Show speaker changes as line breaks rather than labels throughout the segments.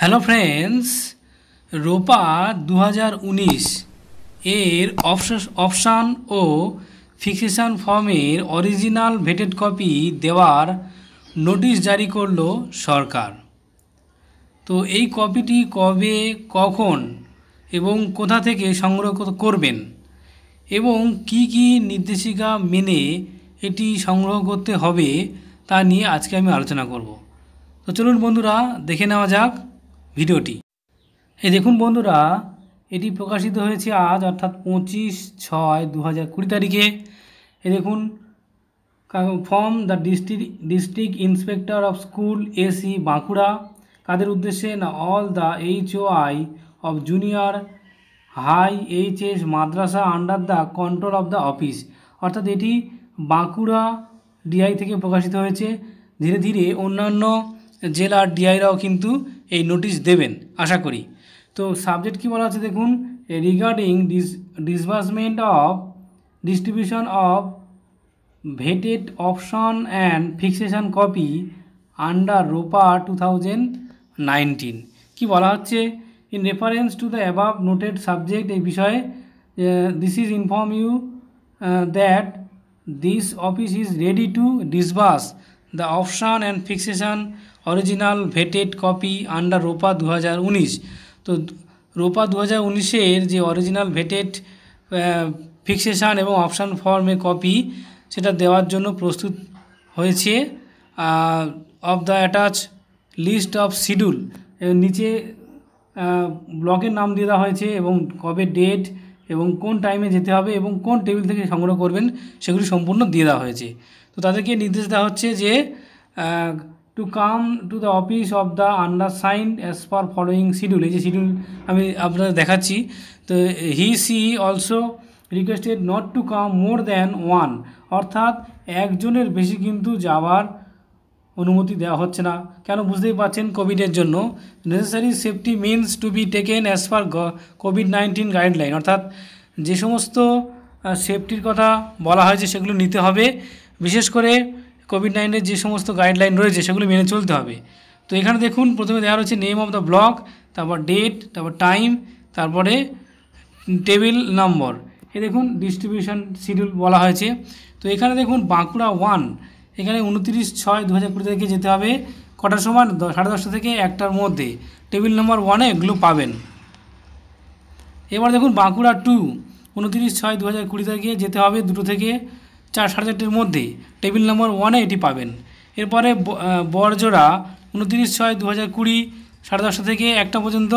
hello friends ROPA দু এর option ও ফিক্সেশন ফর্মের অরিজিনাল ভেটেড কপি দেওয়ার নোটিশ জারি করল সরকার তো এই কপিটি কবে কখন এবং কোথা থেকে সংগ্রহ করবেন এবং কি কি নির্দেশিকা মেনে এটি সংগ্রহ করতে হবে তা নিয়ে আজকে আমি আলোচনা করব তো চলুন বন্ধুরা দেখে নেওয়া যাক ভিডিওটি এই দেখুন বন্ধুরা এটি প্রকাশিত হয়েছে আজ অর্থাৎ পঁচিশ ছয় দু হাজার কুড়ি তারিখে এই দেখুন form the district district inspector of school SE Bankura কাদের উদ্দেশ্যে না all the HO I of junior high H S মাদ্রাসা under the control of the office অর্থাৎ এটি বাঁকুড়া ডিআই থেকে প্রকাশিত হয়েছে ধীরে ধীরে অন্যান্য জেলার ডিআইরাও কিন্তু এই নোটিশ দেবেন আশা করি তো সাবজেক্ট কী বলা আছে দেখুন regarding dis disbursement of distribution of vetted option and fixation copy under ROPA two thousand কী বলা হচ্ছে in reference to the above noted subject এই বিষয়ে this is inform you that this office is ready to disburse the option and fixation original vetted copy under ROPA দু তো রোপা দু হাজার যে অরিজিনাল ভেটেড ফিক্সেশান এবং অপশান ফর্মে কপি সেটা দেওয়ার জন্য প্রস্তুত হয়েছে of the attach list of schedule নিচে ব্লকের নাম দিয়ে দেওয়া হয়েছে এবং কবে ডেট এবং কোন টাইমে যেতে হবে এবং কোন টেবিল থেকে সংগ্রহ করবেন সেগুলি সম্পূর্ণ দিয়ে দেওয়া হয়েছে তো তাদেরকে নির্দেশ দেওয়া হচ্ছে যে to come to the office of the undersign as per following schedule এই যে শিডিউল আমি আপনাদের দেখাচ্ছি তো he she also requested not to come more than one অর্থাৎ একজনের বেশি কিন্তু যাওয়ার অনুমতি দেওয়া হচ্ছে না কেন বুঝতেই পারছেন কোভিডের জন্য necessary safety means to be taken as per Covid nineteen guideline অর্থাৎ যে সমস্ত সেফটির কথা বলা হয়েছে সেগুলো নিতে হবে বিশেষ করে কোভিড নাইনের যে সমস্ত গাইডলাইন রয়েছে সেগুলো মেনে চলতে হবে তো এখানে দেখুন প্রথমে দেওয়া রয়েছে নেম অফ দ্য ব্লক তারপর ডেট তারপর টাইম তারপরে টেবিল নম্বর এ দেখুন ডিস্ট্রিবিউশন শিডিউল বলা হয়েছে তো এখানে দেখুন বাঁকুড়া ওয়ান এখানে উনত্রিশ ছয় দু হাজার কুড়ি যেতে হবে কটার সময় সাড়ে দশটা থেকে একটার মধ্যে টেবিল নাম্বার ওয়ানে এগুলো পাবেন এবার দেখুন বাঁকুড়া টু উনত্রিশ ছয় দু হাজার কুড়ি তারিখে যেতে হবে দুটো থেকে চার সাড়ে চারটের মধ্যে টেবিল নাম্বার ওয়ানে এটি পাবেন এরপরে বরজোড়া উনত্রিশ ছয় দু হাজার কুড়ি সাড়ে দশটা থেকে একটা পর্যন্ত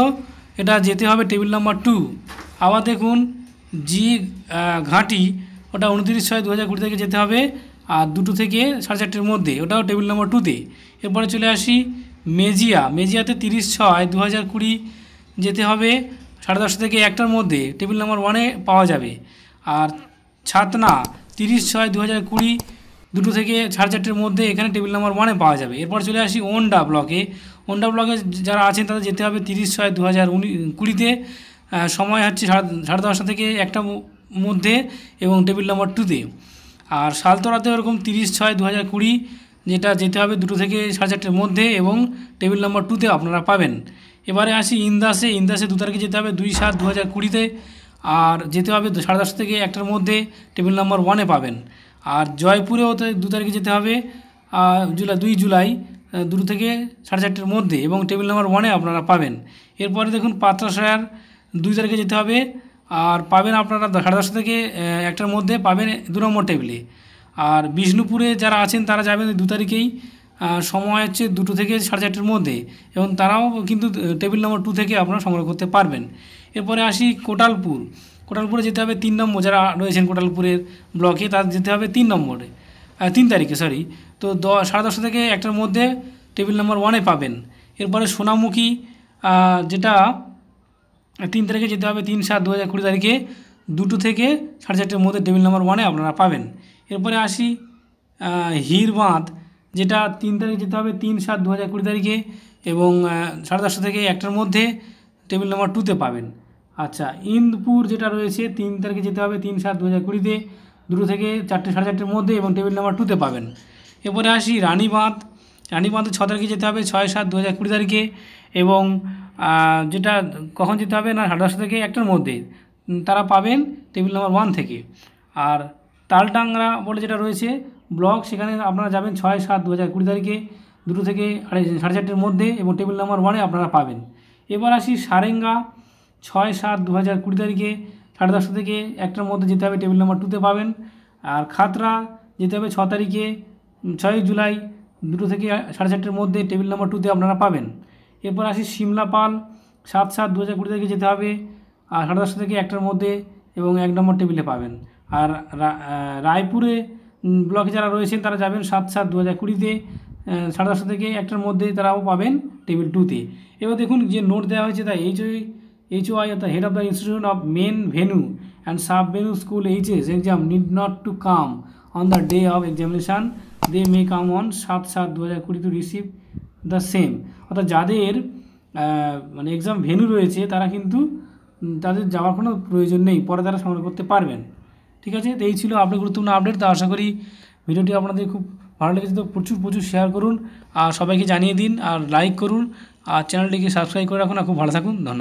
এটা যেতে হবে টেবিল নাম্বার টু আবার দেখুন জি ঘাঁটি ওটা উনত্রিশ ছয় দু হাজার কুড়ি থেকে যেতে হবে আর দুটো থেকে সাড়ে চারটের মধ্যে ওটাও টেবিল নম্বর টুতে এরপরে চলে আসি মেজিয়া মেজিয়াতে তিরিশ ছয় দু হাজার কুড়ি যেতে হবে সাড়ে দশটা থেকে একটার মধ্যে টেবিল নম্বর ওয়ানে পাওয়া যাবে আর ছাতনা তিরিশ ছয় দু হাজার কুড়ি দুটো থেকে সাড়ে চারটের মধ্যে এখানে টেবিল নাম্বার ওয়ানে পাওয়া যাবে এরপর চলে আসি ওন্ডা ব্লকে ওন্ডা ব্লকে যারা আছেন তাদের যেতে হবে তিরিশ ছয় দু হাজার উনি কুড়িতে সময় হচ্ছে সাড়ে সাড়ে দশটা থেকে একটা মধ্যে এবং টেবিল নাম্বার টুতে আর সালতোরাতে ওরকম তিরিশ ছয় দু হাজার কুড়ি যেটা যেতে হবে দুটো থেকে সাড়ে চারটের মধ্যে এবং টেবিল নাম্বার টুতে আপনারা পাবেন এবারে আসি ইন্দাসে ইন্দাসে দু তারিখে যেতে হবে দুই সাত দু হাজার কুড়িতে আর যেতে হবে সাড়ে দশটা থেকে একটার মধ্যে টেবিল নাম্বার ওয়ানে পাবেন আর জয়পুরেও দু তারিখে যেতে হবে জুলাই দুই জুলাই দুটো থেকে সাড়ে চারটের মধ্যে এবং টেবিল নাম্বার ওয়ানে আপনারা পাবেন এরপরে দেখুন পাত্রাসায়ার দুই তারিখে যেতে হবে আর পাবেন আপনারা সাড়ে দশটা থেকে একটার মধ্যে পাবেন দু নম্বর টেবিলে আর বিষ্ণুপুরে যারা আছেন তারা যাবেন দু তারিখেই সময় হচ্ছে দুটো থেকে সাড়ে চারটের মধ্যে এবং তারাও কিন্তু টেবিল নম্বর টু থেকে আপনারা সংগ্রহ করতে পারবেন এরপরে আসি কোটালপুর কোটালপুরে যেতে হবে তিন নম্বর যারা রয়েছেন কোটালপুরের ব্লকে তার যেতে হবে তিন নম্বরে তিন তারিখে সরি তো দ সাড়ে দশটা থেকে একটার মধ্যে টেবিল নম্বর ওয়ানে পাবেন এরপরে সোনামুখী যেটা তিন তারিখে যেতে হবে তিন সাত দু হাজার কুড়ি তারিখে দুটো থেকে সাড়ে চারটের মধ্যে টেবিল নাম্বার ওয়ানে আপনারা পাবেন এরপরে আসি হির বাঁধ যেটা তিন তারিখ যেতে হবে তিন সাত দু হাজার কুড়ি তারিখে এবং সাড়ে দশটা থেকে একটার মধ্যে টেবিল নাম্বার টুতে পাবেন আচ্ছা ইন্দপুর যেটা রয়েছে তিন তারিখে যেতে হবে তিন সাত দু হাজার কুড়িতে দুটো থেকে চারটে সাড়ে চারটের মধ্যে এবং টেবিল নাম্বার টুতে পাবেন এরপরে আসি রানীবাঁধ রানীবাঁধে ছ তারিখে যেতে হবে ছয় সাত দু হাজার কুড়ি তারিখে এবং যেটা কখন যেতে হবে না সাড়ে দশটা থেকে একটার মধ্যে তারা পাবেন টেবিল নাম্বার ওয়ান থেকে আর তালটাংরা বলে যেটা রয়েছে ব্লক সেখানে আপনারা যাবেন ছয় সাত দু হাজার কুড়ি তারিখে দুটো থেকে আড়াই সাড়ে চারটের মধ্যে এবং টেবিল নাম্বার ওয়ানে আপনারা পাবেন এবার আসি সারেঙ্গা ছয় সাত দু হাজার কুড়ি তারিখে সাড়ে দশটা থেকে একটার মধ্যে যেতে হবে টেবিল নাম্বার টুতে পাবেন আর খাতরা যেতে হবে ছ তারিখে ছয় জুলাই দুটো থেকে সাড়ে চারটের মধ্যে টেবিল নাম্বার টুতে আপনারা পাবেন এরপর আসি সিমলা পাল সাত সাত দু হাজার কুড়ি যেতে হবে আর সাড়ে দশটা থেকে একটার মধ্যে এবং এক নম্বর টেবিলে পাবেন আর রায়পুরে ব্লকে যারা রয়েছেন তারা যাবেন সাত সাত দু হাজার কুড়িতে সাড়ে দশটা থেকে একটার মধ্যে তারাও পাবেন টেবিল টুতে এবার দেখুন যে নোট দেওয়া হয়েছে তা এইচ এইচ ওয়াই অর্থাৎ head of the institution of main venue and sub venue school HS exam need not to come on the day of examination they may come on সাত সাত দু হাজার কুড়ি টু রিসিভ দ্য সেম অর্থাৎ যাদের মানে exam venue রয়েছে তারা কিন্তু তাদের যাওয়ার কোনো প্রয়োজন নেই পরে তারা সংগ্রহ করতে পারবেন ঠিক আছে তো এই ছিল আপনি গুরুত্বপূর্ণ আপডেট তো আশা করি ভিডিওটি আপনাদের খুব ভালো লেগেছে তো প্রচুর প্রচুর শেয়ার করুন আর সবাইকে জানিয়ে দিন আর লাইক করুন আর চ্যানেলটিকে সাবস্ক্রাইব করে রাখুন আর খুব ভালো থাকুন ধন্যবাদ